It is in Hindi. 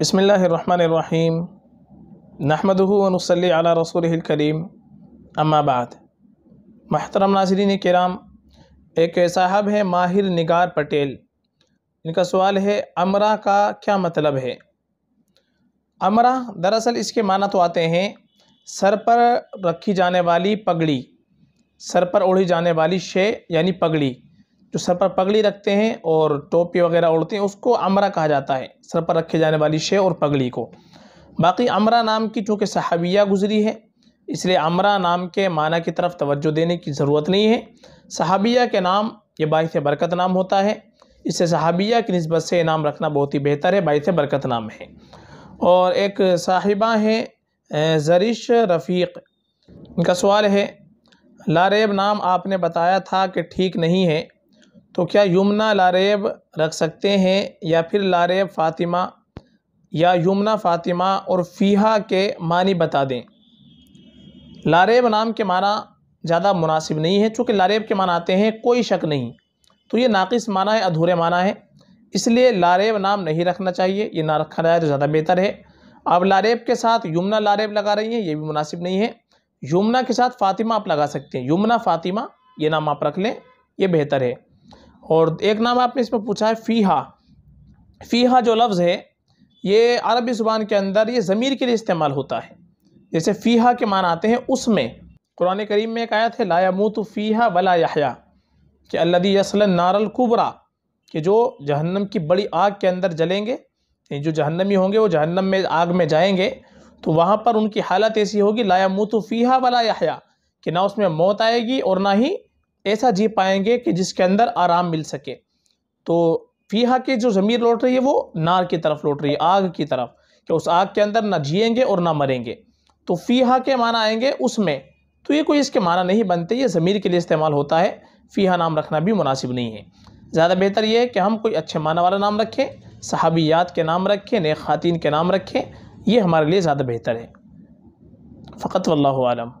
बसमीम नहमदनसली अला रसूल करीम अम्माबाद महतरम नाजरीन कराम एक साहब है माहिर निगार पटेल इनका सवाल है अमरा का क्या मतलब है अमरा दरअसल इसके माना तो आते हैं सर पर रखी जाने वाली पगड़ी सर पर ओढ़ी जाने वाली शे यानी पगड़ी जो सर पर पगड़ी रखते हैं और टोपी वगैरह ओढ़ते हैं उसको अमरा कहा जाता है सर पर रखे जाने वाली शे और पगड़ी को बाकी अमरा नाम की चूँकि सहाबिया गुजरी है इसलिए अमरा नाम के माना की तरफ तवज्जो देने की ज़रूरत नहीं है सहाबिया के नाम ये बायस बरकत नाम होता है इससे सहाबिया की नस्बत से नाम रखना बहुत ही बेहतर है बायस बरकत नाम है और एक साहिबा हैं जरिश रफ़ीक इनका सवाल है लारेब नाम आपने बताया था कि ठीक नहीं है तो क्या यमुना लारेब रख सकते हैं या फिर लारेब फ़ातिमा या यमुना फ़ातिमा और फ़ीहा के मानी बता दें लारेब नाम के माना ज़्यादा मुनासिब नहीं है चूँकि लारेब के माना आते हैं कोई शक नहीं तो ये नाक़िस माना है अधूरे माना है इसलिए लारेब नाम नहीं रखना चाहिए ये ना रखा जाए तो ज़्यादा बेहतर है अब लारेब के साथ यमुना लारेब लगा रही हैं ये भी मुनासिब नहीं है यमुना के साथ फ़ातिमा आप लगा सकते हैं यमुना फ़ातिमा ये नाम आप रख लें ये बेहतर है और एक नाम आपने इसमें पूछा है फ़ीहा फ़ीहा जो लफ्ज़ है ये अरबी ज़ुबान के अंदर ये ज़मीर के लिए इस्तेमाल होता है जैसे फ़ीहा के मान आते हैं उसमें कुरान करीम में एक आयत है तो फ़ीहा वला याहया कि अल्लदी यसलन नारल कुबरा कि जो जहन्नम की बड़ी आग के अंदर जलेंगे जो जहन्नमी होंगे वो जहन्नम में आग में जाएंगे तो वहाँ पर उनकी हालत ऐसी होगी तो फ़ीहा वला याहया कि ना उसमें मौत आएगी और ना ही ऐसा जी पाएंगे कि जिसके अंदर आराम मिल सके तो फीहा की जो ज़मीर लौट रही है वो नार की तरफ लौट रही है आग की तरफ कि उस आग के अंदर ना जियेंगे और ना मरेंगे तो फ़ीहा के माना आएंगे उसमें तो ये कोई इसके माना नहीं बनते ये ज़मीर के लिए इस्तेमाल होता है फ़ीहा नाम रखना भी मुनासिब नहीं है ज़्यादा बेहतर ये है कि हम कोई अच्छे माना वाला नाम रखें सहाबियात के नाम रखें नए ख़ातिन के नाम रखें ये हमारे लिए ज़्यादा बेहतर है फ़कत वल्लम